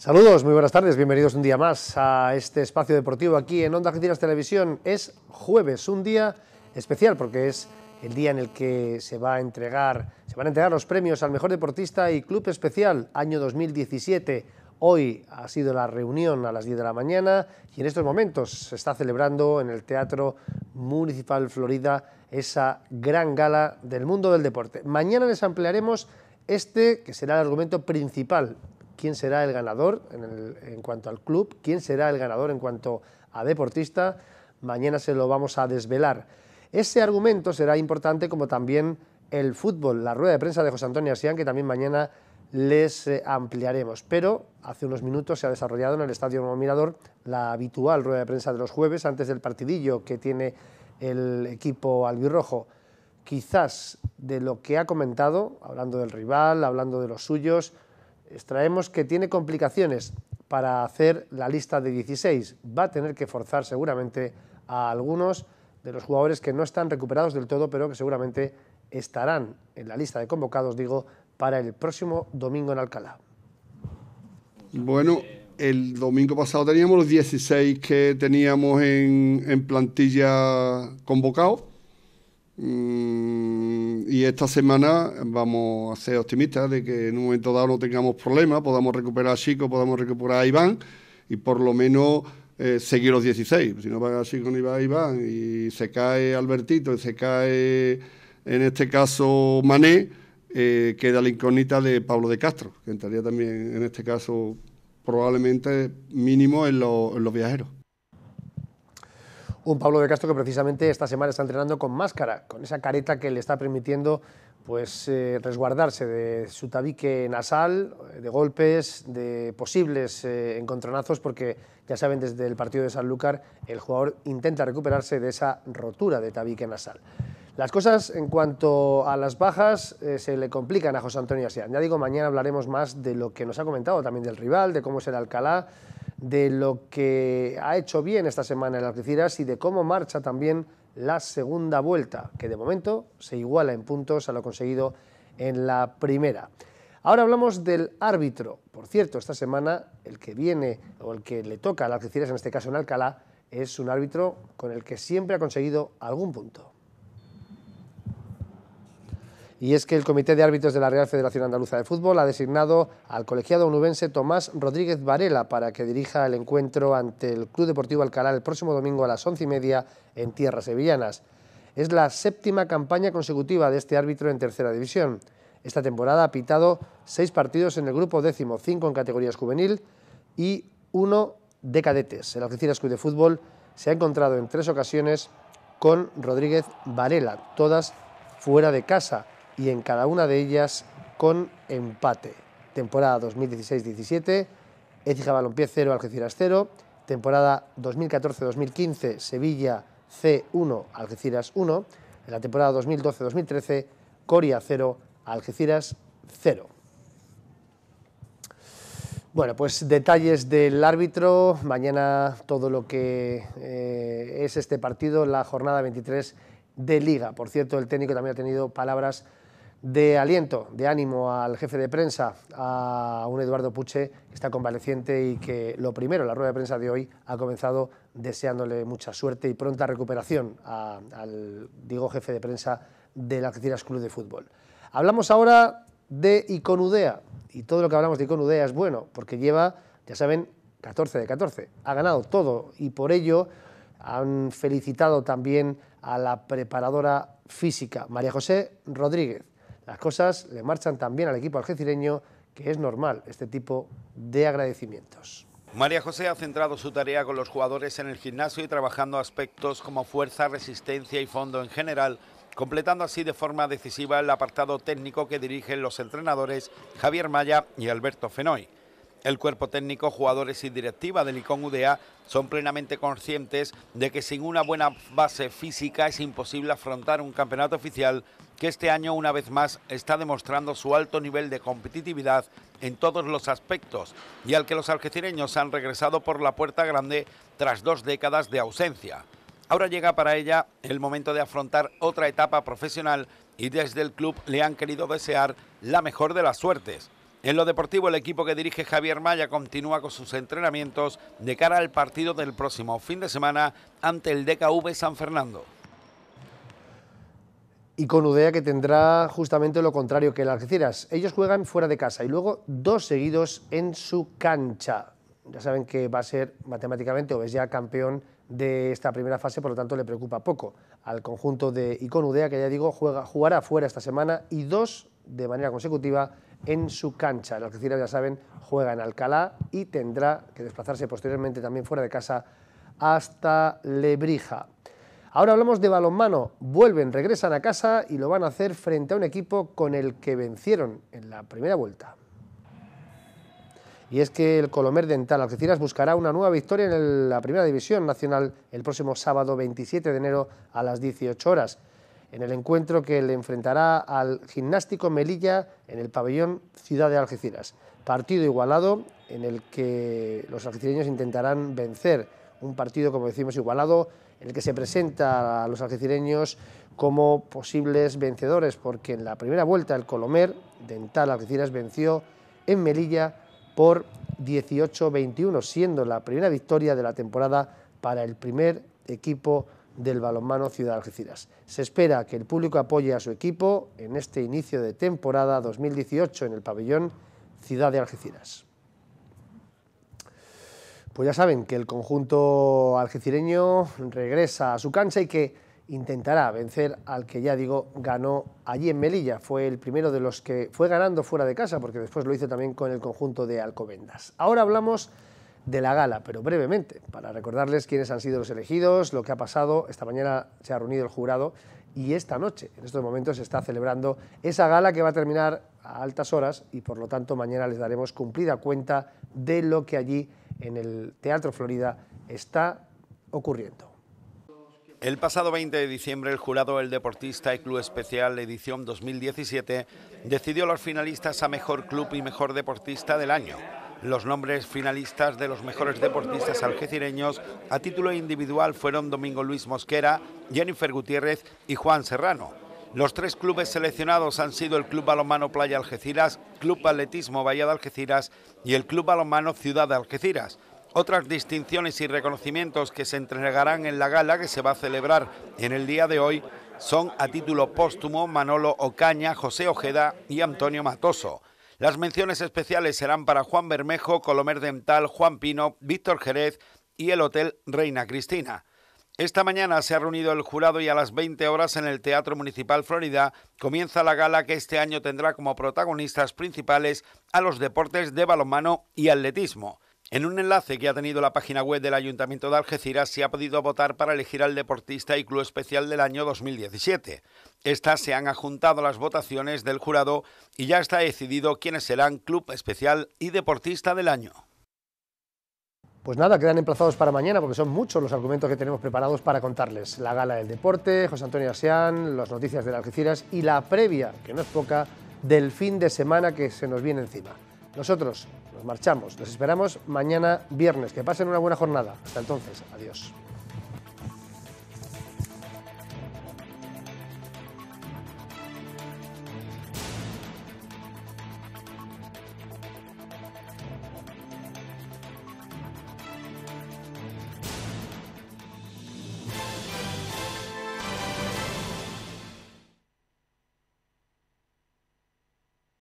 Saludos, muy buenas tardes, bienvenidos un día más a este espacio deportivo aquí en Onda Argentinas Televisión. Es jueves, un día especial porque es el día en el que se va a entregar, se van a entregar los premios al mejor deportista y club especial año 2017. Hoy ha sido la reunión a las 10 de la mañana y en estos momentos se está celebrando en el Teatro Municipal Florida esa gran gala del mundo del deporte. Mañana les ampliaremos este que será el argumento principal quién será el ganador en, cuanto al club, quién será el ganador en cuanto a deportista. Mañana se lo vamos a desvelar. Ese argumento será importante como también el fútbol, la rueda de prensa de José Antonio Asián, que también mañana les eh, ampliaremos. Pero hace unos minutos se ha desarrollado en el Estadio Nuevo Mirador la habitual rueda de prensa de los jueves antes del partidillo que tiene el equipo albirrojo. Quizás de lo que ha comentado, hablando del rival, hablando de los suyos, extraemos que tiene complicaciones para hacer la lista de 16. Va a tener que forzar seguramente a algunos de los jugadores que no están recuperados del todo, pero que seguramente estarán en la lista de convocados, digo, para el próximo domingo en Alcalá. Bueno, el domingo pasado teníamos los 16 que teníamos en, plantilla convocado mm, y esta semana vamos a ser optimistas de que en un momento dado no tengamos problemas, podamos recuperar a Chico, podamos recuperar a Iván y por lo menos eh, seguir los 16. Si no va Chico ni va Iván y se cae Albertito y se cae en este caso Mané, eh, queda la incógnita de Pablo de Castro, que entraría también en este caso probablemente mínimo en los viajeros un Pablo de Castro que precisamente esta semana está entrenando con máscara, con esa careta que le está permitiendo pues eh, resguardarse de su tabique nasal, eh, de golpes, de posibles eh, encontronazos, porque ya saben, desde el partido de Sanlúcar el jugador intenta recuperarse de esa rotura de tabique nasal. Las cosas en cuanto a las bajas se le complican a José Antonio Asian. Ya digo, mañana hablaremos más de lo que nos ha comentado también del rival, de cómo será Alcalá de lo que ha hecho bien esta semana en el Algeciras y de cómo marcha también la segunda vuelta, que de momento se iguala en puntos a lo conseguido en la primera. Ahora hablamos del árbitro. Por cierto, esta semana el que viene o el que le toca a la Algeciras, en este caso en Alcalá, es un árbitro con el que siempre ha conseguido algún punto. Y es que el Comité de Árbitros de la Real Federación Andaluza de Fútbol ha designado al colegiado onubense Tomás Rodríguez Varela para que dirija el encuentro ante el Club Deportivo Alcalá el próximo domingo a las once y media en tierras sevillanas. Es la séptima campaña consecutiva de este árbitro en tercera división. Esta temporada ha pitado seis partidos en el grupo décimo, cinco en categorías juvenil y uno de cadetes. El oficina Club de Fútbol se ha encontrado en tres ocasiones con Rodríguez Varela, todas fuera de casa y en cada una de ellas con empate. Temporada 2016-17, Écija Balompié 0, Algeciras 0. Temporada 2014-2015, Sevilla C1, Algeciras 1. En la temporada 2012-2013, Coria 0, Algeciras 0. Bueno, pues detalles del árbitro, mañana todo lo que eh, es este partido, la jornada 23 de Liga. Por cierto, el técnico también ha tenido palabras de aliento, de ánimo al jefe de prensa, a un Eduardo Puche, que está convaleciente y que lo primero, la rueda de prensa de hoy, ha comenzado deseándole mucha suerte y pronta recuperación al, digo, jefe de prensa del Algeciras Club de Fútbol. Hablamos ahora de Iconudea, y todo lo que hablamos de Iconudea es bueno, porque lleva, ya saben, 14 de 14, ha ganado todo y por ello han felicitado también a la preparadora física, María José Rodríguez. Las cosas le marchan también al equipo algecireño que es normal este tipo de agradecimientos. María José ha centrado su tarea con los jugadores en el gimnasio y trabajando aspectos como fuerza, resistencia y fondo en general, completando así de forma decisiva el apartado técnico que dirigen los entrenadores Javier Maya y Alberto Fenoy. El cuerpo técnico, jugadores y directiva del ICON UDA son plenamente conscientes de que sin una buena base física es imposible afrontar un campeonato oficial que este año una vez más está demostrando su alto nivel de competitividad en todos los aspectos y al que los algecireños han regresado por la puerta grande tras dos décadas de ausencia. Ahora llega para ella el momento de afrontar otra etapa profesional y desde el club le han querido desear la mejor de las suertes. En lo deportivo, el equipo que dirige Javier Maya continúa con sus entrenamientos de cara al partido del próximo fin de semana ante el DKV San Fernando. Y con Udea que tendrá justamente lo contrario que el Algeciras. Ellos juegan fuera de casa y luego dos seguidos en su cancha. Ya saben que va a ser matemáticamente o es ya campeón de esta primera fase, por lo tanto le preocupa poco al conjunto de Udea que ya digo, juega, jugará fuera esta semana y dos de manera consecutiva en su cancha. El Algeciras, ya saben, juega en Alcalá y tendrá que desplazarse posteriormente también fuera de casa hasta Lebrija. Ahora hablamos de balonmano. Vuelven, regresan a casa y lo van a hacer frente a un equipo con el que vencieron en la primera vuelta. Y es que el Colomer Dental Algeciras buscará una nueva victoria en la Primera División Nacional el próximo sábado 27 de enero a las 18 horas en el encuentro que le enfrentará al gimnástico Melilla en el pabellón Ciudad de Algeciras. Partido igualado en el que los algecireños intentarán vencer. Un partido, como decimos, igualado en el que se presenta a los algecireños como posibles vencedores, porque en la primera vuelta el Colomer Dental Algeciras venció en Melilla por 18-21, siendo la primera victoria de la temporada para el primer equipo del balonmano Ciudad Algeciras. Se espera que el público apoye a su equipo en este inicio de temporada 2018 en el pabellón Ciudad de Algeciras. Pues ya saben que el conjunto algecireño regresa a su cancha y que intentará vencer al que ya digo ganó allí en Melilla. Fue el primero de los que fue ganando fuera de casa porque después lo hizo también con el conjunto de Alcobendas. Ahora hablamos de la gala, pero brevemente, para recordarles quiénes han sido los elegidos, lo que ha pasado. Esta mañana se ha reunido el jurado y esta noche, en estos momentos, se está celebrando esa gala que va a terminar a altas horas y por lo tanto mañana les daremos cumplida cuenta de lo que allí en el Teatro Florida está ocurriendo. El pasado 20 de diciembre, el jurado El Deportista y Club Especial Edición 2017 decidió los finalistas a Mejor Club y Mejor Deportista del año. Los nombres finalistas de los mejores deportistas algecireños a título individual fueron Domingo Luis Mosquera, Jennifer Gutiérrez y Juan Serrano. Los tres clubes seleccionados han sido el Club Balonmano Playa Algeciras, Club Atletismo Valle de Algeciras y el Club Balonmano Ciudad de Algeciras. Otras distinciones y reconocimientos que se entregarán en la gala que se va a celebrar en el día de hoy son a título póstumo Manolo Ocaña, José Ojeda y Antonio Matoso. Las menciones especiales serán para Juan Bermejo, Colomer Dental, Juan Pino, Víctor Jerez y el Hotel Reina Cristina. Esta mañana se ha reunido el jurado y a las 20 horas en el Teatro Municipal Florida comienza la gala que este año tendrá como protagonistas principales a los deportes de balonmano y atletismo. En un enlace que ha tenido la página web del Ayuntamiento de Algeciras se ha podido votar para elegir al deportista y club especial del año 2017. Estas se han adjuntado las votaciones del jurado y ya está decidido quiénes serán club especial y deportista del año. Pues nada, quedan emplazados para mañana porque son muchos los argumentos que tenemos preparados para contarles. La gala del deporte, José Antonio Asián, las noticias de Algeciras y la previa, que no es poca, del fin de semana que se nos viene encima. Nosotros nos marchamos. los esperamos mañana viernes. Que pasen una buena jornada. Hasta entonces. Adiós.